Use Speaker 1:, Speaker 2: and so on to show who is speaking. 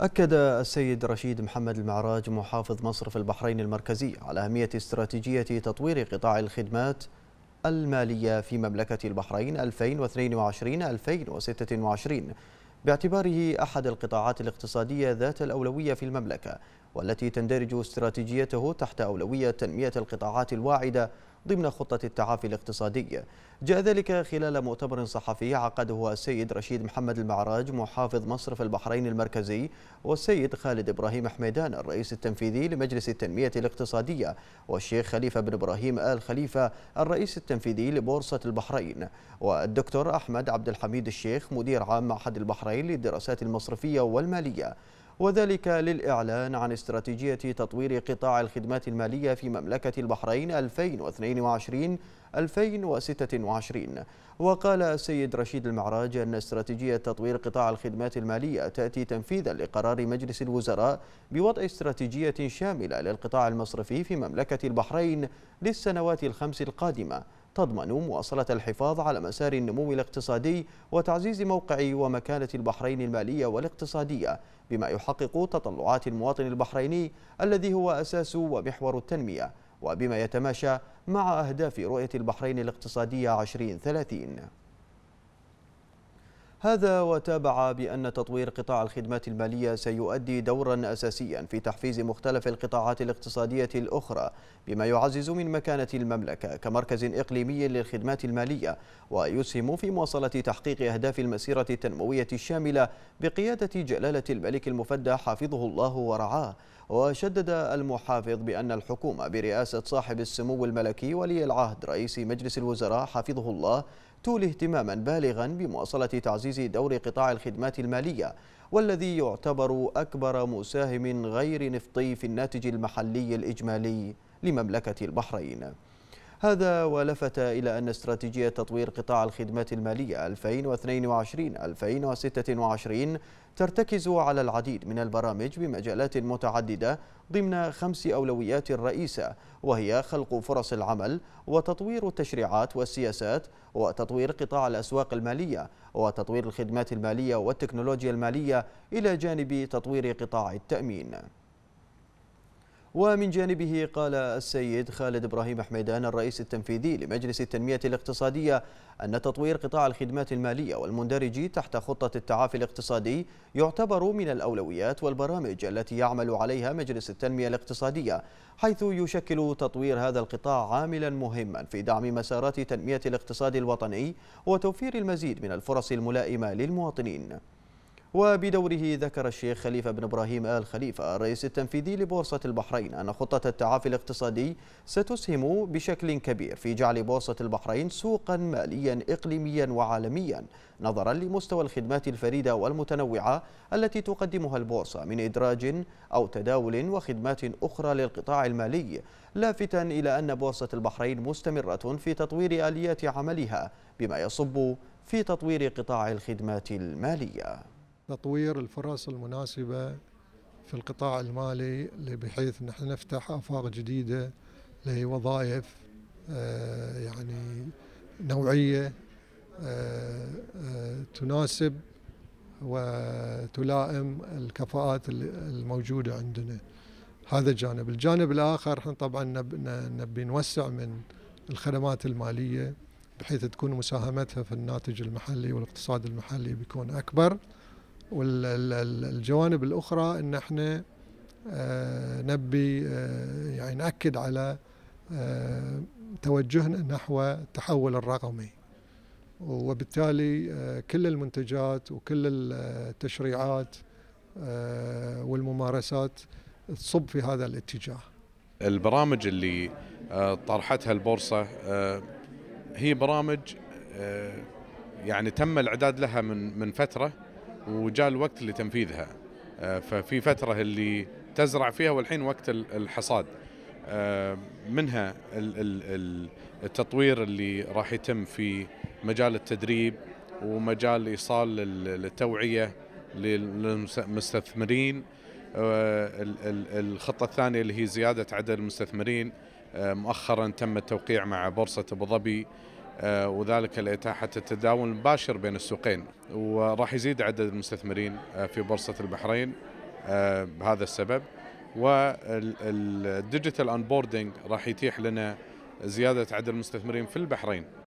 Speaker 1: أكد السيد رشيد محمد المعراج محافظ مصرف البحرين المركزي على أهمية استراتيجية تطوير قطاع الخدمات المالية في مملكة البحرين 2022-2026 باعتباره أحد القطاعات الاقتصادية ذات الأولوية في المملكة والتي تندرج استراتيجيته تحت أولوية تنمية القطاعات الواعدة ضمن خطة التعافي الاقتصادي جاء ذلك خلال مؤتمر صحفي عقده السيد رشيد محمد المعراج محافظ مصرف البحرين المركزي والسيد خالد إبراهيم حميدان الرئيس التنفيذي لمجلس التنمية الاقتصادية والشيخ خليفة بن إبراهيم آل خليفة الرئيس التنفيذي لبورصة البحرين والدكتور أحمد عبد الحميد الشيخ مدير عام معهد البحرين للدراسات المصرفية والمالية وذلك للإعلان عن استراتيجية تطوير قطاع الخدمات المالية في مملكة البحرين 2022-2026 وقال السيد رشيد المعراج أن استراتيجية تطوير قطاع الخدمات المالية تأتي تنفيذا لقرار مجلس الوزراء بوضع استراتيجية شاملة للقطاع المصرفي في مملكة البحرين للسنوات الخمس القادمة تضمن مواصلة الحفاظ على مسار النمو الاقتصادي وتعزيز موقع ومكانة البحرين المالية والاقتصادية بما يحقق تطلعات المواطن البحريني الذي هو أساس ومحور التنمية وبما يتماشى مع أهداف رؤية البحرين الاقتصادية 2030 هذا وتابع بأن تطوير قطاع الخدمات المالية سيؤدي دورا أساسيا في تحفيز مختلف القطاعات الاقتصادية الأخرى بما يعزز من مكانة المملكة كمركز إقليمي للخدمات المالية ويسهم في مواصلة تحقيق أهداف المسيرة التنموية الشاملة بقيادة جلالة الملك المفدى حفظه الله ورعاه وشدد المحافظ بأن الحكومة برئاسة صاحب السمو الملكي ولي العهد رئيس مجلس الوزراء حفظه الله تولي اهتماما بالغا بمواصلة تعزيز دور قطاع الخدمات المالية والذي يعتبر أكبر مساهم غير نفطي في الناتج المحلي الإجمالي لمملكة البحرين هذا ولفت إلى أن استراتيجية تطوير قطاع الخدمات المالية 2022-2026 ترتكز على العديد من البرامج بمجالات متعددة ضمن خمس أولويات رئيسة وهي خلق فرص العمل وتطوير التشريعات والسياسات وتطوير قطاع الأسواق المالية وتطوير الخدمات المالية والتكنولوجيا المالية إلى جانب تطوير قطاع التأمين ومن جانبه قال السيد خالد إبراهيم حميدان الرئيس التنفيذي لمجلس التنمية الاقتصادية أن تطوير قطاع الخدمات المالية والمندرج تحت خطة التعافي الاقتصادي يعتبر من الأولويات والبرامج التي يعمل عليها مجلس التنمية الاقتصادية حيث يشكل تطوير هذا القطاع عاملا مهما في دعم مسارات تنمية الاقتصاد الوطني وتوفير المزيد من الفرص الملائمة للمواطنين وبدوره ذكر الشيخ خليفة بن إبراهيم آل خليفة الرئيس التنفيذي لبورصة البحرين أن خطة التعافي الاقتصادي ستسهم بشكل كبير في جعل بورصة البحرين سوقا ماليا إقليميا وعالميا نظرا لمستوى الخدمات الفريدة والمتنوعة التي تقدمها البورصة من إدراج أو تداول وخدمات أخرى للقطاع المالي لافتا إلى أن بورصة البحرين مستمرة في تطوير آليات عملها بما يصب في تطوير قطاع الخدمات الماليه
Speaker 2: تطوير الفرص المناسبة في القطاع المالي بحيث نحن نفتح آفاق جديدة لوظائف آه، يعني نوعية آه، آه، تناسب وتلائم الكفاءات الموجودة عندنا هذا جانب الجانب الآخر احنا طبعا نبي نوسع من الخدمات المالية بحيث تكون مساهمتها في الناتج المحلي والاقتصاد المحلي بيكون أكبر والجوانب الأخرى أن احنا آه، نبي آه، يعني نأكد على آه، توجهنا نحو التحول الرقمي وبالتالي كل المنتجات وكل التشريعات والممارسات تصب في هذا الاتجاه
Speaker 3: البرامج اللي طرحتها البورصة هي برامج يعني تم الاعداد لها من من فتره وجاء الوقت لتنفيذها آه، ففي فترة اللي تزرع فيها والحين وقت الحصاد آه، منها التطوير اللي راح يتم في مجال التدريب ومجال إيصال التوعية للمستثمرين آه، الخطة الثانية اللي هي زيادة عدد المستثمرين مؤخرا تم التوقيع مع بورصة أبو ظبي آه، وذلك لإتاحة التداول المباشر بين السوقين وراح يزيد عدد المستثمرين آه، في بورصة البحرين آه، بهذا السبب والديجيتال انبوردينج راح يتيح لنا زيادة عدد المستثمرين في البحرين